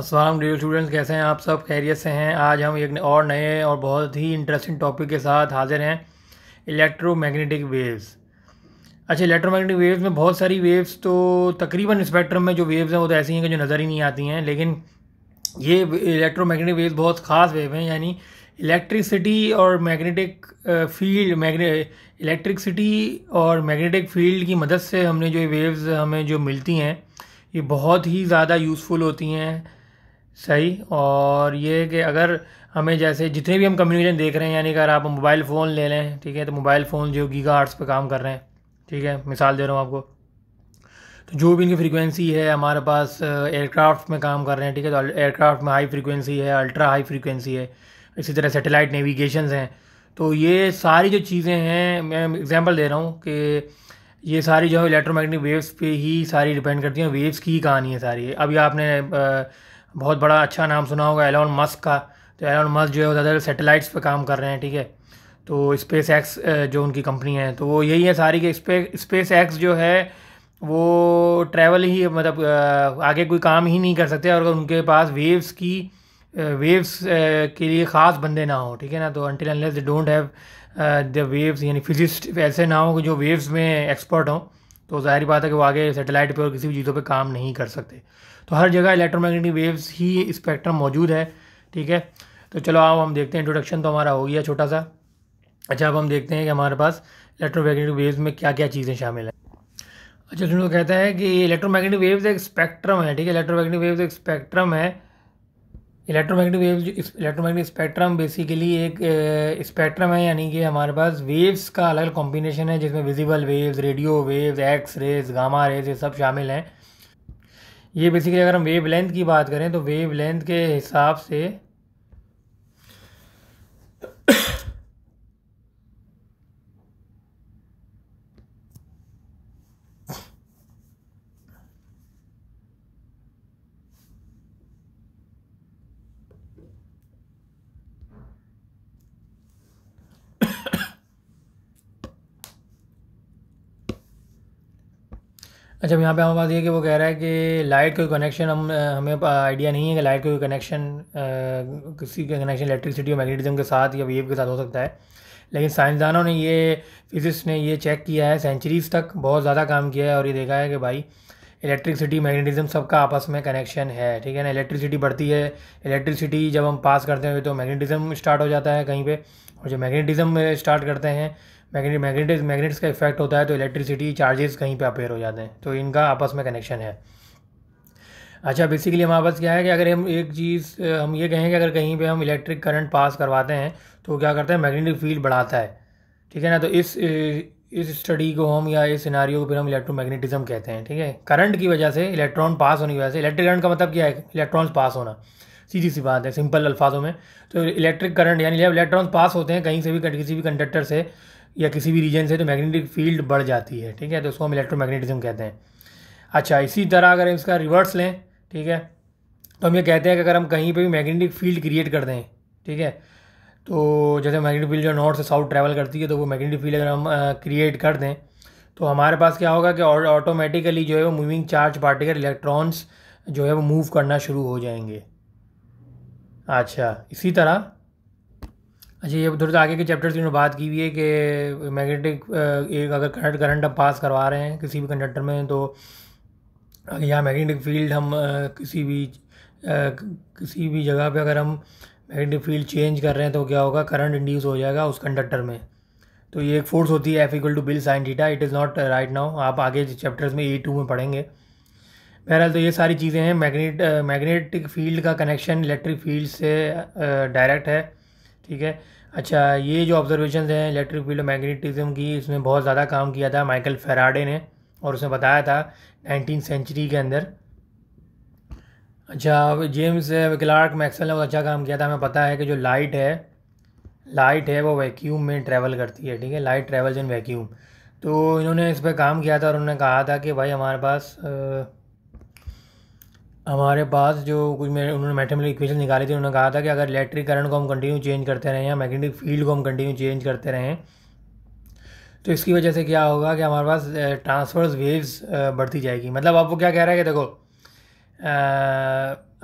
Aslam dear students कैसे हैं आप सब कैरियर से हैं आज हम एक और नए और बहुत ही इंटरेस्टिंग टॉपिक के साथ हाजिर हैं इलेक्ट्रोमैग्नेटिक वेव्स अच्छा इलेक्ट्रोमैग्नेटिक वेव्स में बहुत सारी वेव्स तो तकरीबन स्पेक्ट्रम में जो वेव्स हैं वो तो ऐसी हैं कि जो नज़र ही नहीं आती हैं लेकिन ये इलेक्ट्रोमैग्नेटिक वेव्स बहुत ख़ास वेव हैं यानी इलेक्ट्रिसिटी और मैग्नेटिक फील्ड मैगने इलेक्ट्रिकसिटी और मैग्नेटिक फील्ड की मदद से हमने जो वेव्स हमें जो मिलती हैं ये बहुत ही ज़्यादा यूज़फुल होती हैं सही और ये कि अगर हमें जैसे जितने भी हम कम्युनिकेशन देख रहे हैं यानी अगर आप मोबाइल फ़ोन ले लें ठीक है तो मोबाइल फ़ोन जो गीगा आर्ट्स पर काम कर रहे हैं ठीक है मिसाल दे रहा हूँ आपको तो जो भी इनकी फ्रीक्वेंसी है हमारे पास एयरक्राफ्ट में काम कर रहे हैं ठीक है तो एयरक्राफ्ट में हाई फ्रीक्वेंसी है अल्ट्रा हाई फ्रीक्वेंसी है इसी तरह सेटेलाइट नेविगेशन हैं तो ये सारी जो चीज़ें हैं मैं एग्जाम्पल दे रहा हूँ कि ये सारी जो है इलेक्ट्रोमैग्नेटिक वेव्स पे ही सारी डिपेंड करती हैं वेव्स की ही कहानी है सारी अभी आपने बहुत बड़ा अच्छा नाम सुना होगा एलॉन मस्क का तो एलॉन मस्क जो है ज़्यादातर सेटेलाइट्स पर काम कर रहे हैं ठीक है तो स्पेस एक्स जो उनकी कंपनी है तो वो यही है सारी कि स्पेस एक्स जो है वो ट्रैवल ही मतलब आगे कोई काम ही नहीं कर सकते और उनके पास वेव्स की वेव्स के लिए ख़ास बंदे ना हो ठीक है ना तो until unless they don't have the waves यानी फिजिस्ट ऐसे ना हो जो वेव्स में एक्सपर्ट हों तो ज़ाहिर बात है कि वो आगे सेटेलाइट पर और किसी भी चीज़ों पर काम नहीं कर सकते तो हर जगह इलेक्ट्रोमैग्नेटिक वेव्स ही स्पेक्ट्रम मौजूद है ठीक है तो चलो आओ हम देखते हैं इंट्रोडक्शन तो हमारा हो गया छोटा सा अच्छा अब हम देखते हैं कि हमारे पास इलेक्ट्रोमैग्नेटिक वेव्स में क्या क्या चीज़ें शामिल हैं अच्छा सुनो कहता है कि इलेक्ट्रोमैग्नेटिक वेव्स एक स्पेक्ट्रम है ठीक है इलेक्ट्रोमैग्नेटिक वेव्स एक स्पेक्ट्रम है इलेक्ट्रोमैग्नेटिक वेव इस इलेक्ट्रोमैग्नेटिक स्पेक्ट्रम बेसिकली एक स्पेक्ट्रम है यानी कि हमारे पास वेव्स का अलग अलग कॉम्बिनेशन है जिसमें visible waves radio waves X rays gamma rays ये सब शामिल हैं ये बेसिकली अगर हम वेव लेंथ की बात करें तो वेव लेंथ के हिसाब से अच्छा यहाँ पे हम बात ये कि वो कह रहा है कि लाइट का कनेक्शन हम हमें आइडिया नहीं है कि लाइट का कोई कनेक्शन किसी का कनेक्शन इलेक्ट्रिसिटी और मैग्नेटिज्म के साथ या वेव के साथ हो सकता है लेकिन साइंसदानों ने ये फिजिक्स ने ये चेक किया है सेंचुरीज तक बहुत ज़्यादा काम किया है और ये देखा है कि भाई इलेक्ट्रिसिटी मैग्नेटिज्म सबका आपस में कनेक्शन है ठीक है ना इलेक्ट्रिसिटी बढ़ती है इलेक्ट्रिसिटी जब हम पास करते हैं तो मैग्नेटिज्म स्टार्ट हो जाता है कहीं पर और जब मैग्नेटिज्म स्टार्ट करते हैं मैग्नेट मैग्नेटिक मैग्नेट्स का इफेक्ट होता है तो इलेक्ट्रिसिटी चार्जेस कहीं पे अपेयर हो जाते हैं तो इनका आपस में कनेक्शन है अच्छा बेसिकली हमारे पास क्या है कि अगर हम एक चीज़ हम ये कहें कि अगर कहीं पे हम इलेक्ट्रिक करंट पास करवाते हैं तो क्या करते हैं मैग्नेटिक फील्ड बढ़ाता है ठीक है ना तो इस इस स्टडी को हम या इस सिनारियो को फिर हम इलेक्ट्रो मैग्नेटिज्म कहते हैं ठीक है करंट की वजह से इलेक्ट्रॉन पास होने की वजह से इलेक्ट्रिक करंट का मतलब क्या है इलेक्ट्रॉन्स पास होना सीधी सी बात है सिंपल अल्फाजों में तो इलेक्ट्रिक करंट यानी जब इलेक्ट्रॉन्स पास होते हैं कहीं से भी किसी भी कंडक्टर से या किसी भी रीजन से तो मैग्नेटिक फील्ड बढ़ जाती है ठीक है तो उसको हम इलेक्ट्रोमैग्नेटिज्म कहते हैं अच्छा इसी तरह अगर हम इसका रिवर्स लें ठीक है तो हम ये कहते हैं कि अगर हम कहीं पर भी मैग्नेटिक फील्ड क्रिएट कर दें ठीक है तो जैसे मैग्नेटिक फील्ड जो नॉर्थ से साउथ ट्रैवल करती है तो वो मैग्नेटिक फील्ड अगर हम क्रिएट कर दें तो हमारे पास क्या होगा कि ऑटोमेटिकली जो है वो मूविंग चार्ज पार्टिकल इलेक्ट्रॉन्स जो है वो मूव करना शुरू हो जाएंगे अच्छा इसी तरह अच्छा ये थोड़ी आगे के चैप्टर्स में बात की हुई है कि मैग्नेटिक एक अगर करंट करंट हम पास करवा रहे हैं किसी भी कंडक्टर में तो यहाँ मैग्नेटिक फील्ड हम किसी भी किसी भी जगह पे अगर हम मैग्नेटिक फील्ड चेंज कर रहे हैं तो क्या होगा करंट इंड्यूस हो जाएगा उस कंडक्टर में तो ये एक फोर्स होती है F equal to BIL sine theta it is not right now आप आगे चैप्टर्स में ए टू में पढ़ेंगे बहरहाल तो ये सारी चीज़ें हैं मैग्नेट मैग्नेटिक फील्ड का कनेक्शन इलेक्ट्रिक फील्ड से डायरेक्ट है ठीक है अच्छा ये जो ऑब्जर्वेशन हैं इलेक्ट्रिक फील्ड मैग्नेटिज्म की इसमें बहुत ज़्यादा काम किया था माइकल फेराडे ने और उसने बताया था नाइनटीन सेंचुरी के अंदर अच्छा जेम्स क्लार्क मैक्सल ने बहुत अच्छा काम किया था हमें पता है कि जो लाइट है लाइट है वो वैक्यूम में ट्रैवल करती है ठीक है लाइट ट्रैवल्स इन वैक्यूम तो इन्होंने इस पर काम किया था और उन्होंने कहा था कि भाई हमारे पास आ, हमारे पास जो कुछ मेरे उन्होंने मैथमेटिकल इक्वेशन निकाली थी उन्होंने कहा था कि अगर इलेक्ट्रिक करंट को हम कंटिन्यू चेंज करते रहें या मैग्नेटिक फील्ड को हम कंटिन्यू चेंज करते रहें तो इसकी वजह से क्या होगा कि हमारे पास ट्रांसफर्स वेव्स बढ़ती जाएगी मतलब आप वो क्या कह रहे हैं कि देखो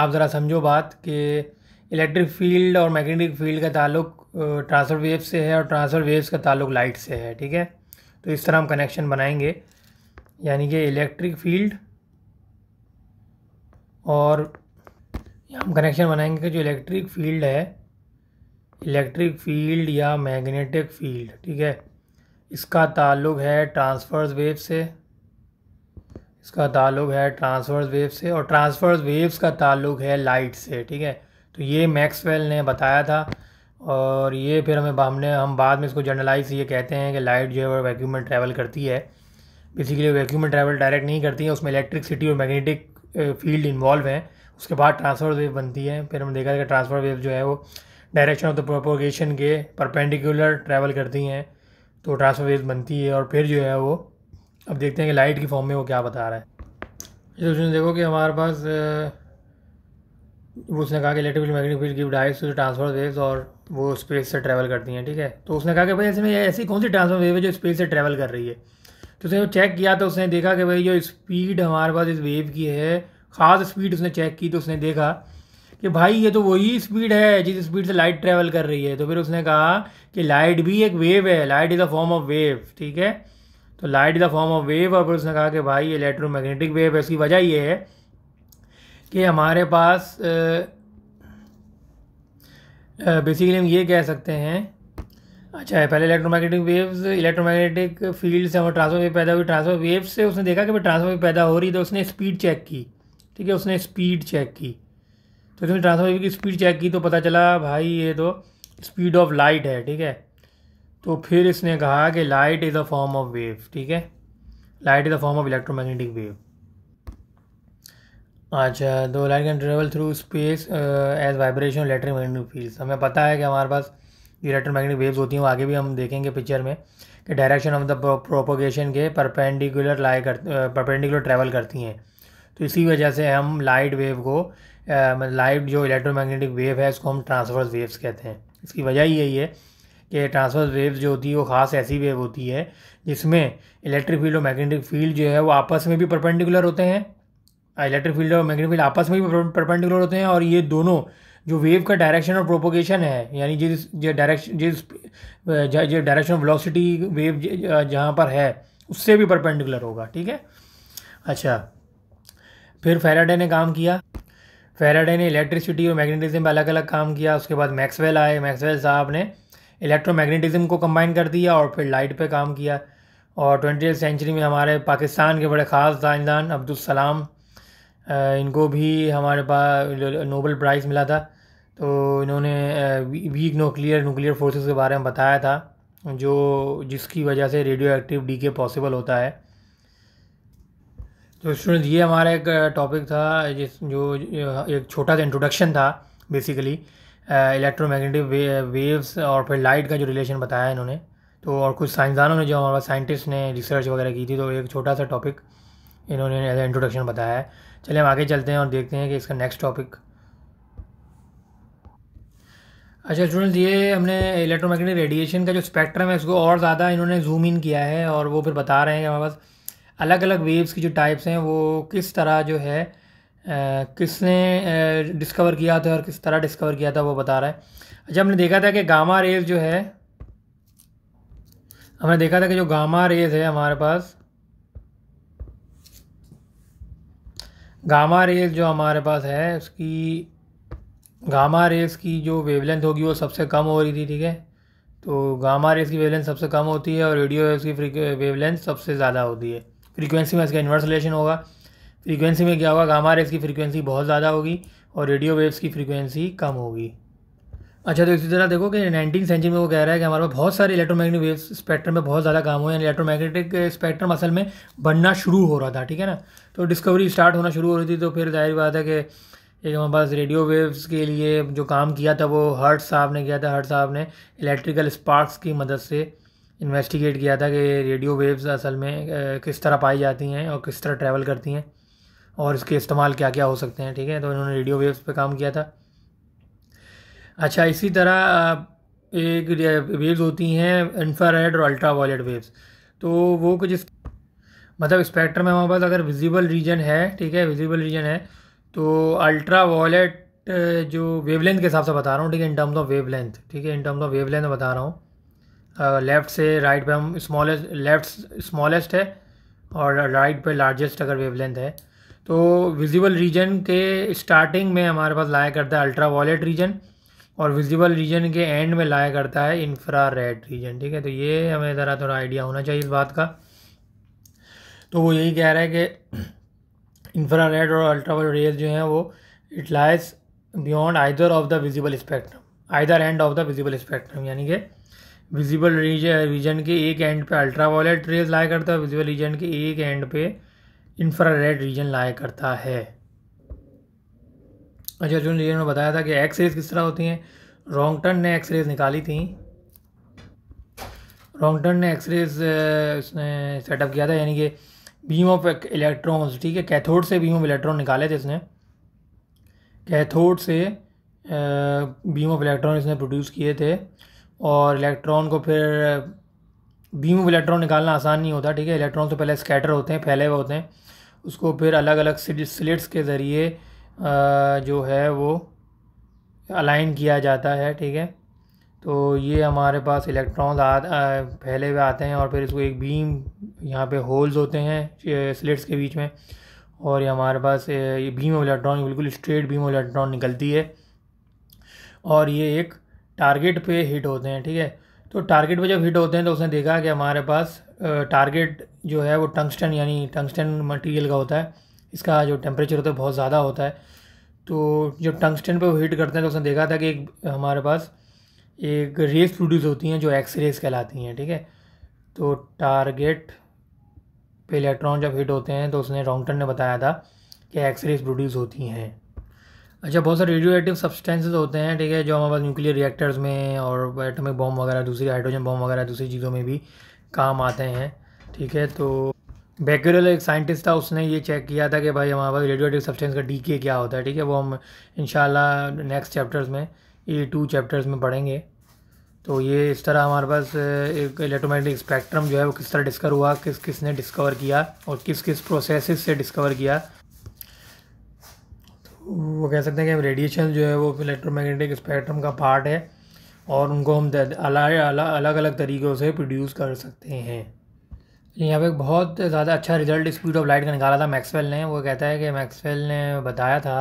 आप ज़रा समझो बात कि इलेक्ट्रिक फील्ड और मैग्नेटिक फील्ड का ताल्लुक ट्रांसफर वेव से है और ट्रांसफर वेव्स का ताल्लुक लाइट से है ठीक है तो इस तरह हम कनेक्शन बनाएंगे यानी कि इलेक्ट्रिक फील्ड और हम कनेक्शन बनाएंगे कि जो इलेक्ट्रिक फील्ड है इलेक्ट्रिक फील्ड या मैग्नेटिक फील्ड ठीक है इसका ताल्लुक है ट्रांसफर्स वेव से इसका ताल्लुक है ट्रांसफर्स वेव से और ट्रांसफर्स वेव्स का ताल्लुक है लाइट से ठीक है तो ये मैक्सवेल ने बताया था और ये फिर हमें हमने हम बाद में इसको जर्नलाइज ये कहते हैं कि लाइट जो है वह वैक्यूम में ट्रैवल करती है बेसिकली वैक्यूम में ट्रैवल डायरेक्ट नहीं करती है उसमें इलेक्ट्रिसिटी और मैग्नेटिक फील्ड इन्वॉल्व हैं उसके बाद ट्रांसफर वेव बनती है फिर हम देखा कि ट्रांसफर वेव जो है वो डायरेक्शन ऑफ द प्रोपोगेशन के परपेंडिकुलर ट्रैवल करती हैं तो ट्रांसफर वेव बनती है और फिर जो है वो अब देखते हैं कि लाइट की फॉर्म में वो क्या बता रहा है उसने देखो कि हमारे पास उसने कहा कि इलेक्ट्रिकल मैग्नेटिक फील्ड की डाइस टू ट्रांसफर वेव्स और वो स्पेस से ट्रैवल करती हैं ठीक है तो उसने कहा कि भाई ऐसे में ऐसी कौन सी ट्रांसफर वेव है जो स्पेस से ट्रैवल कर रही है तो उसने चेक किया तो उसने देखा कि भाई जो स्पीड हमारे पास इस वेव की है ख़ास स्पीड उसने चेक की तो उसने देखा कि भाई ये तो वही स्पीड है जिस स्पीड से लाइट ट्रेवल कर रही है तो फिर उसने कहा कि लाइट भी एक वेव है light is a form of wave ठीक है तो light is a form of wave और फिर उसने कहा कि भाई इलेक्ट्रोमैग्नेटिक वेव है इसकी वजह ये है कि हमारे पास बेसिकली हम ये कह सकते हैं अच्छा है पहले इलेक्ट्रोमैग्नेटिक वेव्स इलेक्ट्रोमैग्नेटिक फील्ड से हमें ट्रांसफर वेव पैदा हुई ट्रांसफर वेव से उसने देखा कि भाई ट्रांसफर वेव पैदा हो रही तो उसने स्पीड चेक की ठीक है उसने स्पीड चेक की तो उसने ट्रांसफर वेव की स्पीड चेक की तो पता चला भाई ये तो स्पीड ऑफ लाइट है ठीक है तो फिर इसने कहा कि light is a form of wave ठीक है light is a form of electromagnetic wave अच्छा though light can travel through space as vibration electromagnetic field हमें पता है कि हमारे पास इलेक्ट्रोमैग्नेटिक वेव्स होती हैं वो आगे भी हम देखेंगे पिक्चर में कि डायरेक्शन ऑफ द प्रोपोगेशन के परपेंडिकुलर लाई कर परपेंडिकुलर ट्रैवल करती हैं तो इसी वजह से हम लाइट वेव को लाइट मतलब जो इलेक्ट्रोमैग्नेटिक वेव है इसको हम ट्रांसवर्स वेव्स कहते हैं इसकी वजह यही है कि ट्रांसवर्स वेव्स जो होती है वो ख़ास ऐसी वेव होती है जिसमें इलेक्ट्रिक फील्ड और मैग्नेटिक फील्ड जो है वो आपस में भी परपेंडिकुलर होते हैं इलेक्ट्रिक फील्ड और मैग्नेटिक फील्ड आपस में भी परपेंडिकुलर होते हैं और ये दोनों जो वेव का डायरेक्शन और प्रोपोगेशन है यानी जिस डायरेक्शन जिस डायरेक्शन ऑफ वेलोसिटी वेव जहाँ पर है उससे भी परपेंडिकुलर होगा ठीक है अच्छा फिर फेराडे ने काम किया फेराडे ने इलेक्ट्रिसिटी और मैग्नेटिज्म पर अलग अलग काम किया उसके बाद मैक्सवेल आए मैक्सवेल साहब ने इलेक्ट्रोमैग्नेटिज्म को कंबाइन कर दिया और फिर लाइट पे काम किया और ट्वेंटी सेंचुरी में हमारे पाकिस्तान के बड़े ख़ास अब्दुल सलाम इनको भी हमारे पास नोबल प्राइज़ मिला था तो इन्होंने वीक न्यूक्लियर न्यूक्लियर फोर्सेस के बारे में बताया था जो जिसकी वजह से radioactive decay possible होता है तो स्टूडेंट ये हमारा एक टॉपिक था जिस जो एक छोटा सा इंट्रोडक्शन था बेसिकली इलेक्ट्रोमैग्नेटिक वे, वेव्स और फिर लाइट का जो रिलेशन बताया इन्होंने तो और कुछ साइंसदानों ने जो हमारे साइंटिस्ट ने रिसर्च वगैरह की थी तो एक छोटा सा टॉपिक इन्होंने एज इंट्रोडक्शन बताया है चलिए हम आगे चलते हैं और देखते हैं कि इसका नेक्स्ट टॉपिक अच्छा स्टूडेंट्स ये हमने इलेक्ट्रोमैग्नेटिक रेडिएशन का जो स्पेक्ट्रम है इसको और ज़्यादा इन्होंने जूम इन किया है और वो फिर बता रहे हैं कि हमारे पास अलग अलग वेव्स की जो टाइप्स हैं वो किस तरह जो है किसने डिस्कवर किया था और किस तरह डिस्कवर किया था वो बता रहा है अच्छा हमने देखा था कि गामा रेज जो है हमने देखा था कि जो गामा रेज है हमारे पास गामा रेज जो हमारे पास है उसकी गामा रेज की जो वेवलेंथ होगी वो सबसे कम हो रही थी ठीक है तो गामा रेज की वेवलेंथ सबसे कम होती है और रेडियो वेव्स की वेवलेंथ सबसे ज़्यादा होती है फ्रीक्वेंसी में इसका इन्वर्सलेशन होगा फ्रीक्वेंसी में क्या होगा गामा रेज की फ्रीक्वेंसी बहुत ज़्यादा होगी और रेडियो वेव्स की फ्रीक्वेंसी कम होगी अच्छा तो इसी तरह देखो कि नाइनटीन सेंचुरी में वो कह रहा है कि हमारे पास बहुत सारे इलेक्ट्रोमैग्नेटिक वेव स्पेक्ट्रम में बहुत ज़्यादा काम हुए हैं इलेक्ट्रोमैग्नेटिक स्पेक्ट्रम असल में बनना शुरू हो रहा था ठीक है ना तो डिस्कवरी स्टार्ट होना शुरू हो रही थी तो फिर जाहिर बात है कि एक हमारे पास रेडियो वेव्स के लिए जो काम किया था वो हर्ट साहब ने किया था हर्ट साहब ने इलेक्ट्रिकल स्पार्क्स की मदद से इन्वेस्टिगेट किया था कि रेडियो वेव्स असल में किस तरह पाई जाती हैं और किस तरह ट्रैवल करती हैं और इसके इस्तेमाल क्या क्या हो सकते हैं ठीक है तो इन्होंने रेडियो वेव्स पर काम किया था अच्छा इसी तरह एक वेव्स होती हैं इंफ्रारेड और अल्ट्रा वायलेट वेव्स तो वो कुछ इस मतलब स्पेक्ट्रम में हमारे पास अगर विजिबल रीजन है ठीक है विजिबल रीजन है तो अल्ट्रा वायलेट जो वेवलेंथ के हिसाब से बता रहा हूँ ठीक है इन टर्म्स ऑफ वेवलेंथ ठीक है इन टर्म्स ऑफ वेवलेंथ बता रहा हूँ लेफ़्ट से राइट पे हम स्मॉलेस्ट लेफ़्ट स्मॉलेस्ट है और राइट पे लार्जेस्ट अगर वेवलेंथ है तो विजिबल रीजन के स्टार्टिंग में हमारे पास लाया करता है अल्ट्रा वायलेट रीजन और विजिबल रीजन के एंड में लाया करता है इंफ्रा रेड रीजन ठीक है तो ये हमें ज़रा थोड़ा आइडिया होना चाहिए इस बात का तो वो यही कह रहा है कि इंफ्रा रेड और अल्ट्रावाइट रेज जो हैं वो it lies beyond either of the visible spectrum either end of the visible spectrum यानी कि विजिबल रीजन के एक एंड पे अल्ट्रा वायलेट रेज लाया करता है विजिबल रीजन के एक एंड पे इंफ्रा रेड रीजन लाया करता है अजय अर्जुन जी ने बताया था कि एक्स रेज किस तरह होती हैं रोंगटन ने एक्स रेज निकाली थी रोंगटन ने एक्स रेज उसने सेटअप किया था यानी कि बीम ऑफ इलेक्ट्रॉन्स ठीक है कैथोड से बीम ऑफ इलेक्ट्रॉन निकाले थे इसने कैथोड से बीम ऑफ इलेक्ट्रॉन इसने प्रोड्यूस किए थे और इलेक्ट्रॉन को फिर बीम ऑफ इलेक्ट्रॉन निकालना आसान नहीं होता ठीक है इलेक्ट्रॉन तो पहले स्कैटर होते हैं फैले हुए होते हैं उसको फिर अलग अलग स्लिट्स के ज़रिए जो है वो अलाइन किया जाता है ठीक है तो ये हमारे पास इलेक्ट्रॉन्स आ फैले हुए आते हैं और फिर इसको एक बीम यहाँ पे होल्स होते हैं स्लिट्स के बीच में और ये हमारे पास ये बीम ऑफ इलेक्ट्रॉन बिल्कुल स्ट्रेट बीम ऑफ इलेक्ट्रॉन निकलती है और ये एक टारगेट पे हिट होते हैं ठीक है तो टारगेट पे जब हिट होते हैं तो उसने देखा कि हमारे पास टारगेट जो है वो टंगस्टन यानी टंगस्टन मटीरियल का होता है इसका जो टेम्परेचर होता है बहुत ज़्यादा होता है तो जब टंगस्टन पर वो हीट करते हैं तो उसने देखा था कि एक हमारे पास एक रेस प्रोड्यूस होती हैं जो एक्स रेस कहलाती हैं ठीक है थीके? तो टारगेट पे इलेक्ट्रॉन जब हीट होते हैं तो उसने रॉन्गटन ने बताया था कि एक्स रेस प्रोड्यूस होती हैं अच्छा बहुत सारे रेडियो एक्टिव सब्सटेंसेज होते हैं ठीक है जो हमारे पास न्यूक्लियर रिएक्टर्स में और एटमिक बॉम्ब वगैरह दूसरी हाइड्रोजन बॉम्ब वगैरह दूसरी चीज़ों में भी काम आते हैं ठीक है तो बैक्यूरल एक साइंटिस्ट था उसने ये चेक किया था कि भाई हमारे पास रेडियो एक्टिव सब्सटेंस का डी के क्या होता है ठीक है वो हम इन नेक्स्ट चैप्टर्स में ये टू चैप्टर्स में पढ़ेंगे तो ये इस तरह हमारे पास एक इलेक्ट्रोमैग्नेटिक स्पेक्ट्रम जो है वो किस तरह डिस्कवर हुआ किस किस ने डिस्कवर किया और किस किस प्रोसेस से डिस्कवर किया तो वो कह सकते हैं कि हम रेडिएशन जो है वो इलेक्ट्रोमैग्नेटिक स्पेक्ट्रम का पार्ट है और उनको हम अलग अलग अलग तरीक़ों से प्रोड्यूस कर सकते हैं यहाँ पे बहुत ज़्यादा अच्छा रिजल्ट स्पीड ऑफ लाइट का निकाला था मैक्सवेल ने वो कहता है कि मैक्सवेल ने बताया था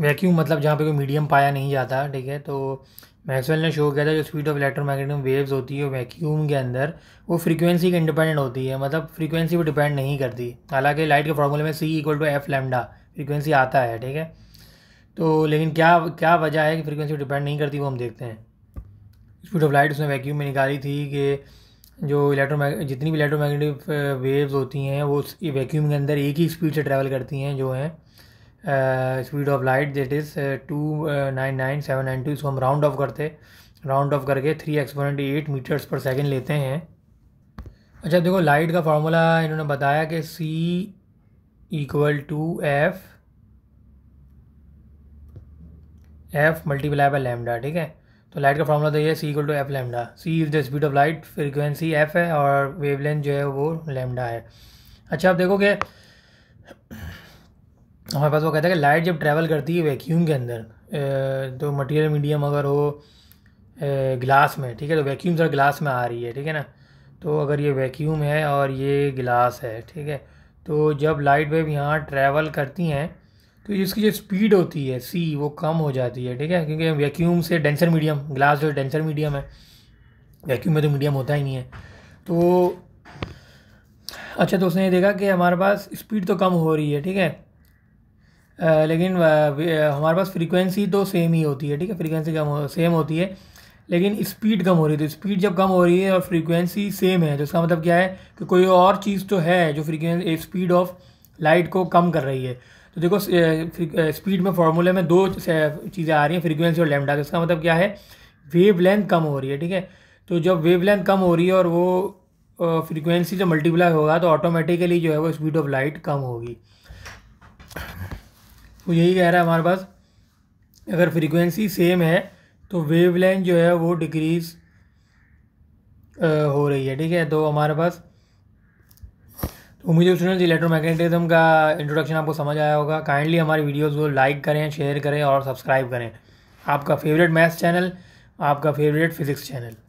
वैक्यूम मतलब जहाँ पे कोई मीडियम पाया नहीं जाता ठीक है तो मैक्सवेल ने शो किया था जो स्पीड ऑफ इलेक्ट्रोमैग्नेटिक वेव्स होती है वैक्यूम के अंदर वो फ्रीक्वेंसी के इंडिपेंडेंट होती है मतलब फ्रीक्वेंसी पर डिपेंड नहीं करती हालांकि लाइट के फॉर्मूले में C equal to F lambda frequency आता है ठीक है तो लेकिन क्या क्या वजह है कि फ्रीक्वेंसी डिपेंड नहीं करती वो हम देखते हैं स्पीड ऑफ लाइट उसने वैक्यूम में निकाली थी कि जो इलेक्ट्रो जितनी भी इलेक्ट्रोमैग्नेटिक वेव्स uh, होती हैं वो उसकी वैक्यूम के अंदर एक ही स्पीड से ट्रैवल करती हैं जो हैं speed of light that is two nine nine seven nine two इसको हम राउंड ऑफ करते राउंड ऑफ करके three exponent eight metres per second लेते हैं अच्छा देखो लाइट का फार्मूला इन्होंने बताया कि C equal to F F multiply by lambda ठीक है तो लाइट का फॉर्मूला तो ये है C equal to F lambda C is the speed of light frequency F है और वेवलेंथ जो है वो लेमडा है अच्छा आप देखोगे हमारे पास वो कहता है कि लाइट जब ट्रैवल करती है वैक्यूम के अंदर तो मटेरियल मीडियम अगर हो ग्लास में ठीक है तो वैक्यूम सर ग्लास में आ रही है ठीक है ना तो अगर ये वैक्यूम है और ये गिलास है ठीक है तो जब लाइट वेव यहाँ ट्रैवल करती हैं तो इसकी जो स्पीड होती है सी वो कम हो जाती है ठीक है क्योंकि वैक्यूम से डेंसर मीडियम ग्लास जो डेंसर मीडियम है वैक्यूम में तो मीडियम होता ही नहीं है तो अच्छा तो उसने ये देखा कि हमारे पास स्पीड तो कम हो रही है ठीक है लेकिन हमारे पास फ्रीक्वेंसी तो सेम ही होती है ठीक है फ्रीक्वेंसी कम हो सेम होती है लेकिन स्पीड कम हो रही है तो स्पीड जब कम हो रही है और फ्रीक्वेंसी सेम है तो इसका मतलब क्या है कि कोई और चीज़ तो है जो फ्रीक्वेंसी स्पीड ऑफ लाइट को कम कर रही है तो देखो स्पीड में फॉर्मूले में दो चीज़ें आ रही हैं फ्रीक्वेंसी और लेमडा इसका मतलब क्या है वेव लेंथ कम हो रही है ठीक है तो जब वेव लेंथ कम हो रही है और वो फ्रीक्वेंसी जब मल्टीप्लाई होगा तो ऑटोमेटिकली जो है वो स्पीड ऑफ लाइट कम होगी तो यही कह रहा है हमारे पास अगर फ्रीक्वेंसी सेम है तो वेव लेंथ जो है वो डिक्रीज़ हो रही है ठीक है तो हमारे पास उम्मीद है स्टूडेंट्स इलेक्ट्रोमैग्नेटिज्म का इंट्रोडक्शन आपको समझ आया होगा काइंडली हमारी वीडियोज़ को लाइक करें शेयर करें और सब्सक्राइब करें आपका फेवरेट मैथ्स चैनल आपका फेवरेट फिजिक्स चैनल